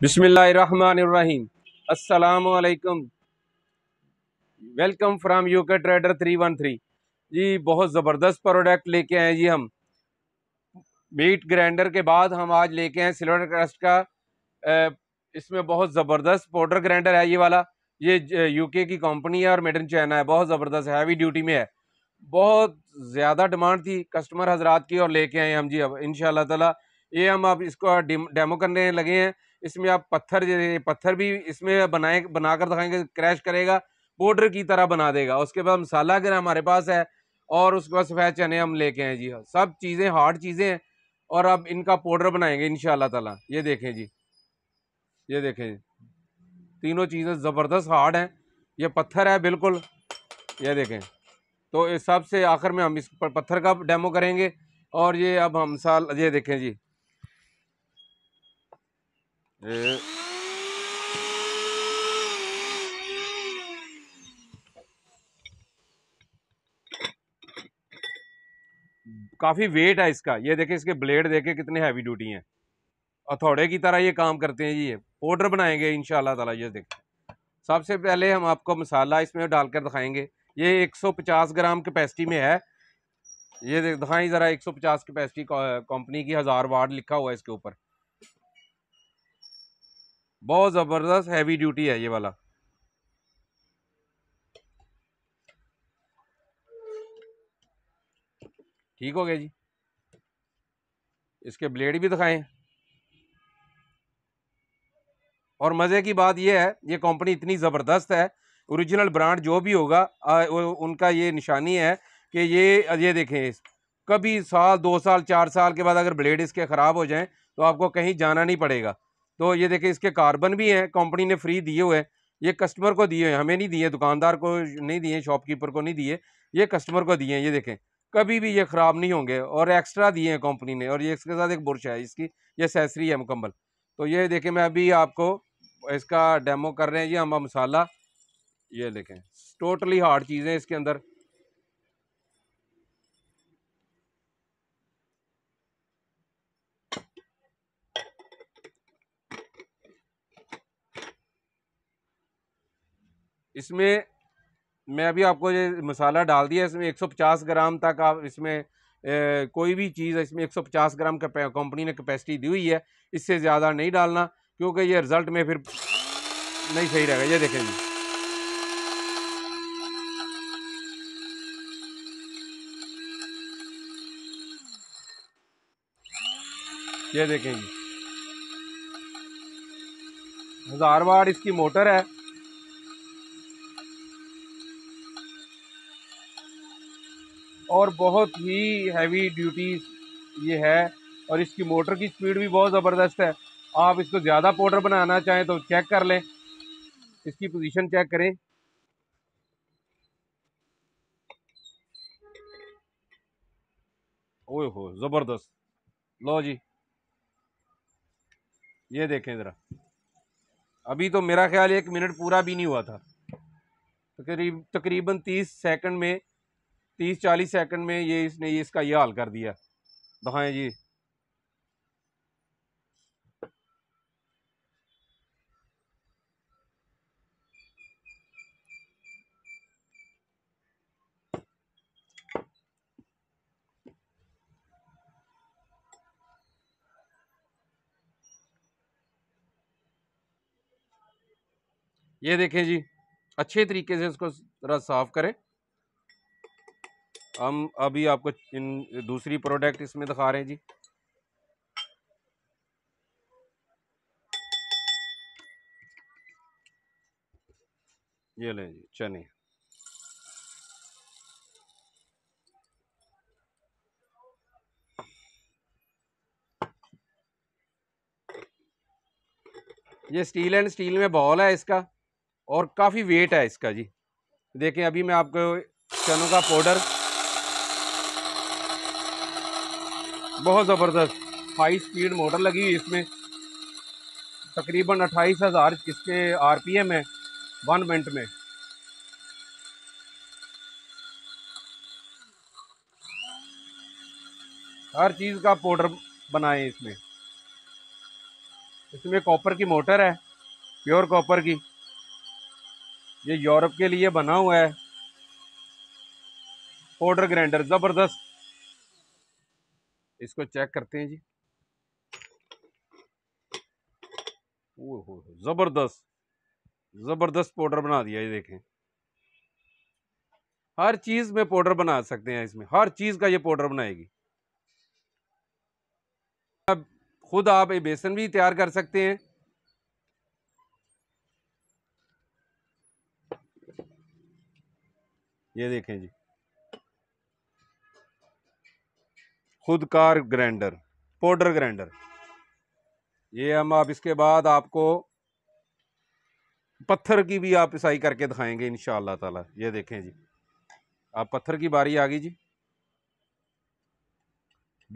अस्सलाम वालेकुम welcome from UK trader three one three ji बहुत ज़बरदस्त प्रोडक्ट लेके आए जी हम मीट ग्राइंडर के बाद हम आज लेके आए सिल्वर क्रस्ट का इसमें बहुत ज़बरदस्त पाउडर ग्राइंडर है ये वाला ये यूके की कंपनी है और मेड इन चाइना है बहुत ज़बरदस्त हैवी ड्यूटी में है बहुत ज़्यादा डिमांड थी कस्टमर हजरात की और लेके आए हम जी अब इन ताला ये हम अब इसको डेमो करने लगे हैं इसमें आप पत्थर पत्थर भी इसमें बनाए बना कर दिखाएंगे क्रैश करेगा पाउडर की तरह बना देगा उसके बाद मसाला अगर हमारे पास है और उसके बाद सफ़ेद चने हम लेके आए जी हाँ, सब चीज़ें हार्ड चीज़ें हैं और अब इनका पाउडर बनाएंगे इन ताला ये देखें जी ये देखें जी तीनों चीज़ें ज़बरदस्त हार्ड हैं ये पत्थर है बिल्कुल ये देखें तो इस सबसे आखिर में हम इस पत्थर का डेमो करेंगे और ये अब हम साल ये देखें जी काफ़ी वेट है इसका ये देखे इसके ब्लेड देखे कितने हैवी ड्यूटी हैं हथौड़े की तरह ये काम करते हैं जी ये पाउडर बनाएंगे इन ताला ये देखें सबसे पहले हम आपको मसाला इसमें डालकर दिखाएंगे ये 150 ग्राम कैपेसिटी में है ये दिखाएं ज़रा 150 कैपेसिटी कंपनी की हज़ार वार्ड लिखा हुआ है इसके ऊपर बहुत ज़बरदस्त हैवी ड्यूटी है ये वाला ठीक हो गया जी इसके ब्लेड भी दिखाएं और मज़े की बात यह है ये कंपनी इतनी ज़बरदस्त है ओरिजिनल ब्रांड जो भी होगा आ, उनका ये निशानी है कि ये ये देखें कभी साल दो साल चार साल के बाद अगर ब्लेड इसके ख़राब हो जाएं तो आपको कहीं जाना नहीं पड़ेगा तो ये देखें इसके कार्बन भी हैं कंपनी ने फ्री दिए हुए हैं ये कस्टमर को दिए हैं हमें नहीं दिए दुकानदार को नहीं दिए शॉपकीपर को नहीं दिए ये कस्टमर को दिए हैं ये देखें कभी भी ये ख़राब नहीं होंगे और एक्स्ट्रा दिए हैं कंपनी ने और ये इसके साथ एक बुरश है इसकी ये सैसरी है मुकम्मल तो ये देखें मैं अभी आपको इसका डेमो कर रहे हैं ये हम मसाला ये देखें टोटली हार्ड चीज़ें इसके अंदर इसमें मैं अभी आपको ये मसाला डाल दिया इसमें 150 ग्राम तक आप इसमें ए, कोई भी चीज़ इसमें 150 ग्राम का कंपनी ने कैपेसिटी दी हुई है इससे ज़्यादा नहीं डालना क्योंकि ये रिज़ल्ट में फिर नहीं सही रहेगा ये देखें जी ये देखें जी हज़ार वाट इसकी मोटर है और बहुत ही हैवी ड्यूटी ये है और इसकी मोटर की स्पीड भी बहुत ज़बरदस्त है आप इसको ज़्यादा पाउडर बनाना चाहें तो चेक कर लें इसकी पोजीशन चेक करें ओए हो ज़बरदस्त लो जी ये देखें ज़रा अभी तो मेरा ख्याल एक मिनट पूरा भी नहीं हुआ था तकरीब तकरीबन तीस सेकंड में तीस चालीस सेकंड में ये इसने ये इसका ये हाल कर दिया दिखाएं जी ये देखें जी अच्छे तरीके से इसको साफ़ करें हम अभी आपको इन दूसरी प्रोडक्ट इसमें दिखा रहे हैं जी ये लें जी चने ये स्टील एंड स्टील में बॉल है इसका और काफ़ी वेट है इसका जी देखें अभी मैं आपको चनों का पाउडर बहुत ज़बरदस्त हाई स्पीड मोटर लगी हुई इसमें तकरीबन अट्ठाईस हज़ार इसके आर पी एम है वन मिनट में हर चीज़ का पाउडर बनाए इसमें इसमें कॉपर की मोटर है प्योर कॉपर की ये यूरोप के लिए बना हुआ है पाउडर ग्राइंडर ज़बरदस्त इसको चेक करते हैं जी ओहो ज़बरदस्त ज़बरदस्त पाउडर बना दिया ये देखें हर चीज़ में पाउडर बना सकते हैं इसमें हर चीज़ का ये पाउडर बनाएगी अब खुद आप ये बेसन भी तैयार कर सकते हैं ये देखें जी खुदकार ग्राइंडर पाउडर ग्राइंडर ये हम आप इसके बाद आपको पत्थर की भी आप पिसाई करके दिखाएंगे इन ताला ये देखें जी आप पत्थर की बारी आ गई जी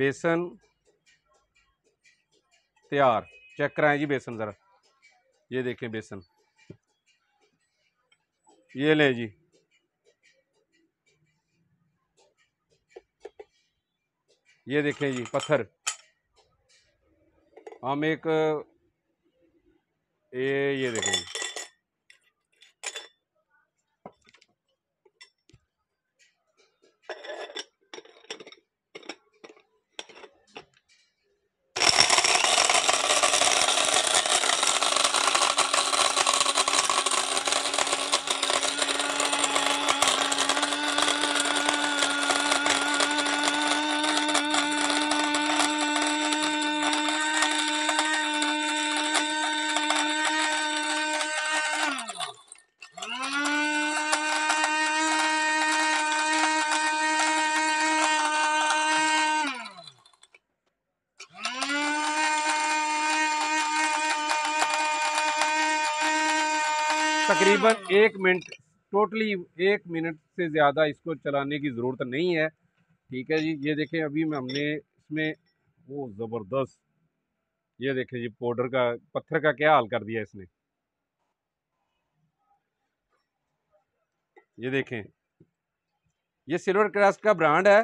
बेसन तैयार चेक कराएं जी बेसन ज़रा ये देखें बेसन ये लें जी ये देखें जी पत्थर हम एक ये ये देखें जी तकरीबन हाँ। एक मिनट टोटली एक मिनट से ज़्यादा इसको चलाने की ज़रूरत नहीं है ठीक है जी ये देखें अभी हमने इसमें वो ज़बरदस्त ये देखें जी पाउडर का पत्थर का क्या हाल कर दिया इसने ये देखें ये सिल्वर क्रस्ट का ब्रांड है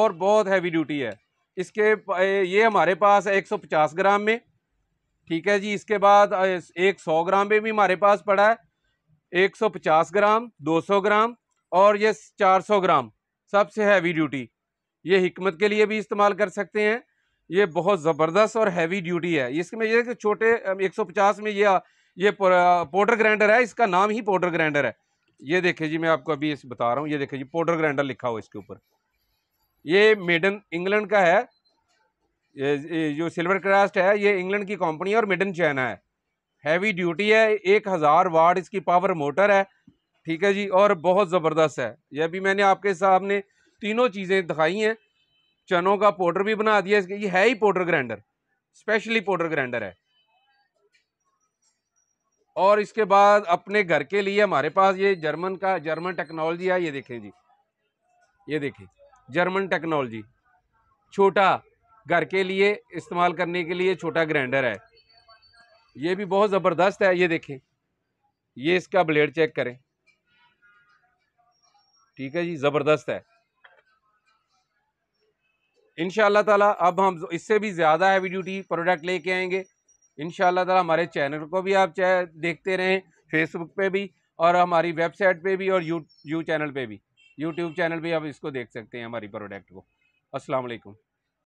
और बहुत हैवी ड्यूटी है इसके ये हमारे पास है 150 ग्राम में ठीक है जी इसके बाद एक सौ ग्राम पे भी हमारे पास पड़ा है एक सौ पचास ग्राम दो सौ ग्राम और ये चार सौ ग्राम सबसे हैवी ड्यूटी ये हमत के लिए भी इस्तेमाल कर सकते हैं ये बहुत ज़बरदस्त और हैवी ड्यूटी है इसमें यह कि छोटे पचास में ये ये पाउडर ग्राइंडर है इसका नाम ही पाउडर ग्राइंडर है ये देखिए जी मैं आपको अभी इस बता रहा हूँ ये देखिए जी पाउडर ग्राइंडर लिखा हुआ इसके ऊपर ये मेड इन इंग्लैंड का है ये जो सिल्वर क्रास्ट है ये इंग्लैंड की कंपनी है और मिडन चाइना है हैवी ड्यूटी है एक हज़ार वाट इसकी पावर मोटर है ठीक है जी और बहुत ज़बरदस्त है यह भी मैंने आपके सामने तीनों चीज़ें दिखाई हैं चनों का पाउडर भी बना दिया इसके ये है ही powder grinder specially powder grinder है और इसके बाद अपने घर के लिए हमारे पास ये जर्मन का जर्मन टेक्नोलॉजी है ये देखें जी ये देखें जर्मन टेक्नोलॉजी छोटा घर के लिए इस्तेमाल करने के लिए छोटा ग्राइंडर है ये भी बहुत ज़बरदस्त है ये देखें ये इसका ब्लेड चेक करें ठीक है जी ज़बरदस्त है इन ताला अब हम इससे भी ज़्यादा हैवी ड्यूटी प्रोडक्ट लेके आएंगे इन ताला हमारे चैनल को भी आप चाहे देखते रहें फेसबुक पे भी और हमारी वेबसाइट पे भी और यू यू चैनल पे भी यूट्यूब चैनल पर आप इसको देख सकते हैं हमारी प्रोडक्ट को असलकम